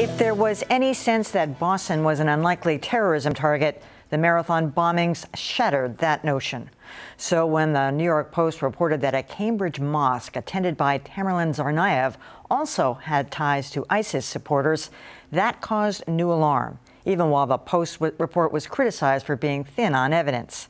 If there was any sense that Boston was an unlikely terrorism target, the marathon bombings shattered that notion. So when the New York Post reported that a Cambridge mosque attended by Tamerlan Tsarnaev also had ties to ISIS supporters, that caused new alarm, even while the Post report was criticized for being thin on evidence.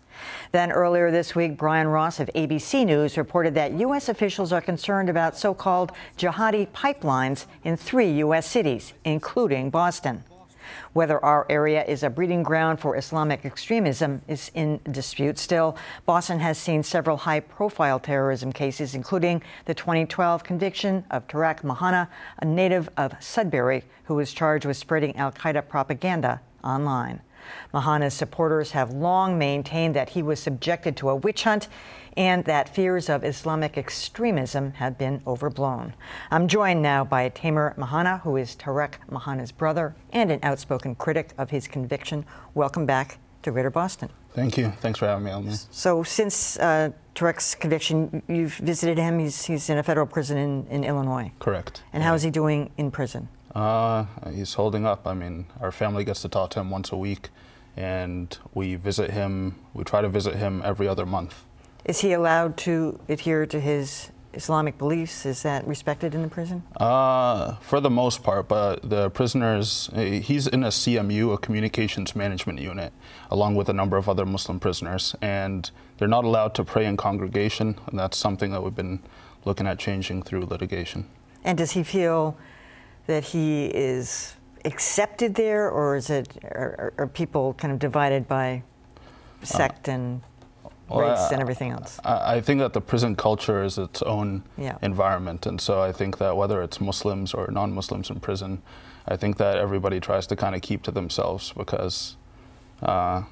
Then earlier this week, Brian Ross of ABC News reported that U.S. officials are concerned about so called jihadi pipelines in three U.S. cities, including Boston. Whether our area is a breeding ground for Islamic extremism is in dispute still. Boston has seen several high profile terrorism cases, including the 2012 conviction of Tarak Mahana, a native of Sudbury, who was charged with spreading al Qaeda propaganda online. Mahana's supporters have long maintained that he was subjected to a witch hunt and that fears of Islamic extremism have been overblown. I'm joined now by Tamer Mahana, who is Tarek Mahana's brother and an outspoken critic of his conviction. Welcome back to Greater Boston. Thank you. Thanks for having me on. So, since uh, Tarek's conviction, you've visited him. He's, he's in a federal prison in, in Illinois. Correct. And yeah. how is he doing in prison? Uh, he's holding up. I mean, our family gets to talk to him once a week, and we visit him. We try to visit him every other month. Is he allowed to adhere to his Islamic beliefs? Is that respected in the prison? Uh, for the most part, but the prisoners, he's in a CMU, a communications management unit, along with a number of other Muslim prisoners, and they're not allowed to pray in congregation, and that's something that we've been looking at changing through litigation. And does he feel that he is accepted there, or is it are, are people kind of divided by sect uh, and well, race I, and everything else? I, think that the prison culture is its own yeah. environment, and so I think that whether it's Muslims or non-Muslims in prison, I think that everybody tries to kind of keep to themselves because uh,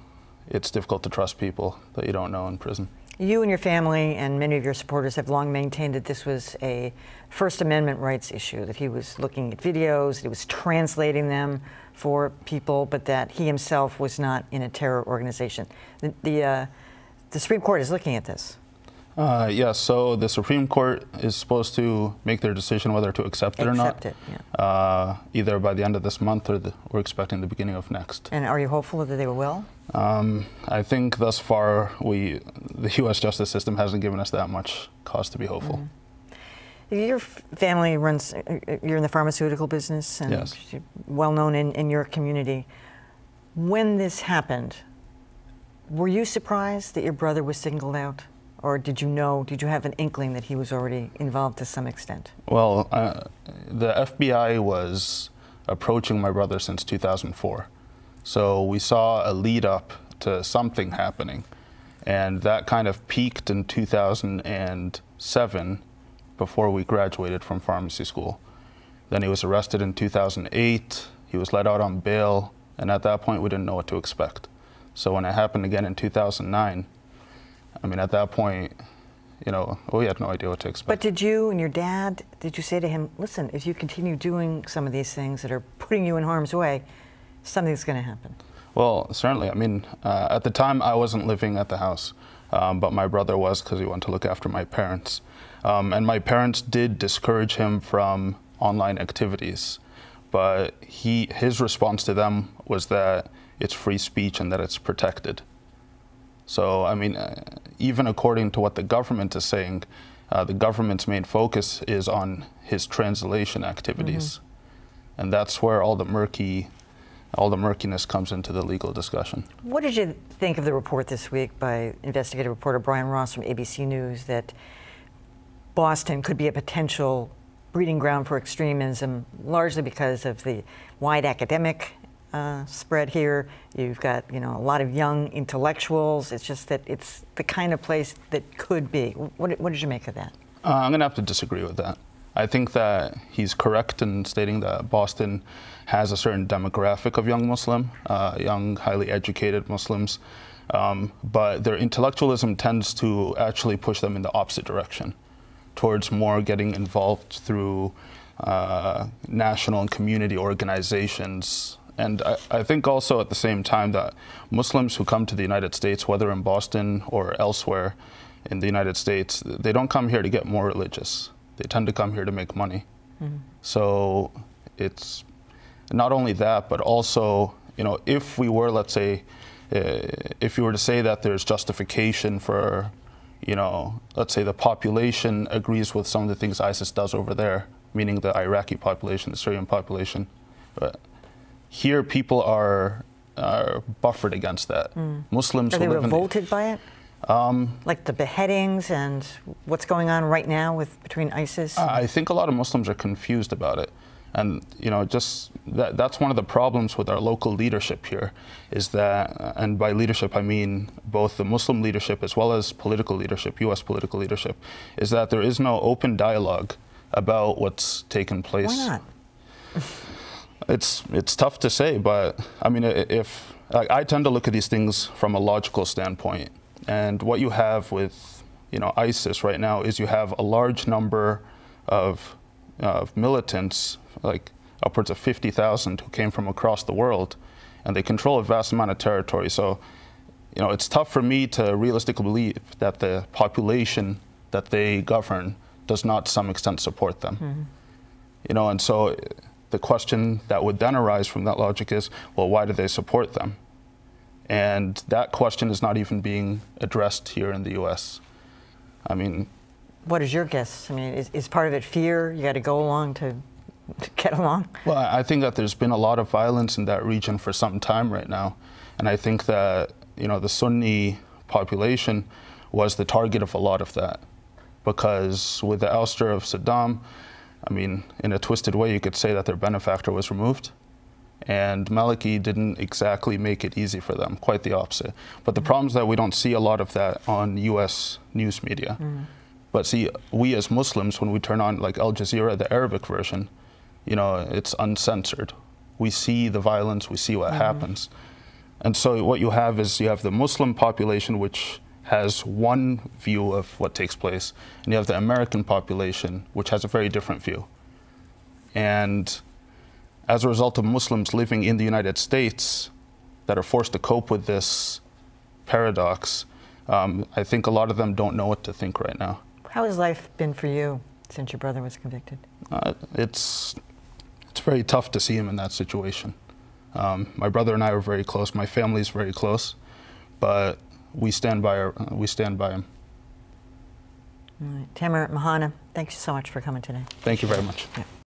it's difficult to trust people that you don't know in prison. You and your family and many of your supporters have long maintained that this was a First Amendment rights issue, that he was looking at videos, that he was translating them for people, but that he himself was not in a terror organization. The, the, uh, the Supreme Court is looking at this. Uh, yeah, so the Supreme Court is supposed to make their decision whether to accept it accept or not. It, yeah. uh, either by the end of this month or the, we're expecting the beginning of next. And are you hopeful that they will? Um, I think thus far, we the U.S. justice system hasn't given us that much cause to be hopeful. Mm -hmm. Your family runs, uh, uh, you're in the pharmaceutical business and yes. well known in, in your community. When this happened, were you surprised that your brother was singled out? or did you know, did you have an inkling that he was already involved to some extent? Well, uh, the FBI was approaching my brother since 2004. So we saw a lead up to something happening. And that kind of peaked in 2007 before we graduated from pharmacy school. Then he was arrested in 2008. He was let out on bail. And at that point, we didn't know what to expect. So when it happened again in 2009, I mean, at that point, you know, we had no idea what to expect. But did you and your dad, did you say to him, listen, if you continue doing some of these things that are putting you in harm's way, something's going to happen? Well, certainly. I mean, uh, at the time, I wasn't living at the house, um, but my brother was because he wanted to look after my parents. Um, and my parents did discourage him from online activities. But he, his response to them was that it's free speech and that it's protected. So, I mean, uh, even according to what the government is saying, uh, the government's main focus is on his translation activities. Mm -hmm. And that's where all the murky all the murkiness comes into the legal discussion. What did you think of the report this week by investigative reporter Brian Ross from ABC News that Boston could be a potential breeding ground for extremism, largely because of the wide academic uh, spread here. You've got you know a lot of young intellectuals. It's just that it's the kind of place that could be. What, what did you make of that? Uh, I'm going to have to disagree with that. I think that he's correct in stating that Boston has a certain demographic of young Muslim, uh, young, highly educated Muslims, um, but their intellectualism tends to actually push them in the opposite direction, towards more getting involved through uh, national and community organizations and I, I, think also at the same time that Muslims who come to the United States, whether in Boston or elsewhere in the United States, they don't come here to get more religious. They tend to come here to make money. Mm -hmm. So it's not only that, but also, you know, if we were, let's say, uh, if you were to say that there's justification for, you know, let's say the population agrees with some of the things ISIS does over there, meaning the Iraqi population, the Syrian population. But, here people are are buffered against that. Mm. Muslims are they revolted the, by it. Um, like the beheadings and what's going on right now with between ISIS. I think a lot of Muslims are confused about it, and you know, just that, that's one of the problems with our local leadership here, is that, and by leadership I mean both the Muslim leadership as well as political leadership, U.S. political leadership, is that there is no open dialogue about what's taken place. Why not? It's it's tough to say, but I mean, if like, I tend to look at these things from a logical standpoint, and what you have with you know ISIS right now is you have a large number of of militants, like upwards of 50,000, who came from across the world, and they control a vast amount of territory. So, you know, it's tough for me to realistically believe that the population that they govern does not, to some extent, support them. Mm -hmm. You know, and so the question that would then arise from that logic is, well, why do they support them? And that question is not even being addressed here in the U.S. I mean, what is your guess? I mean, is, is part of it fear? You got to go along to, to get along? Well, I think that there's been a lot of violence in that region for some time right now. And I think that, you know, the Sunni population was the target of a lot of that. Because with the ouster of Saddam, I mean, in a twisted way, you could say that their benefactor was removed. And Maliki didn't exactly make it easy for them, quite the opposite. But the mm. problem is that we don't see a lot of that on US news media. Mm But see, we as Muslims, when we turn on like Al Jazeera, the Arabic version, you know, it's uncensored. We see the violence, we see what mm happens. And so what you have is you have the Muslim population, which has one view of what takes place, and you have the American population, which has a very different view. And as a result of Muslims living in the United States that are forced to cope with this paradox, um, I think a lot of them don't know what to think right now. How has life been for you since your brother was convicted? Uh, it's it's very tough to see him in that situation. Um, my brother and I are very close. My family's very close, but we stand by our, uh, we stand by him. All right. Tamer Mahana, you so much for coming today. Thank you very much. Yeah.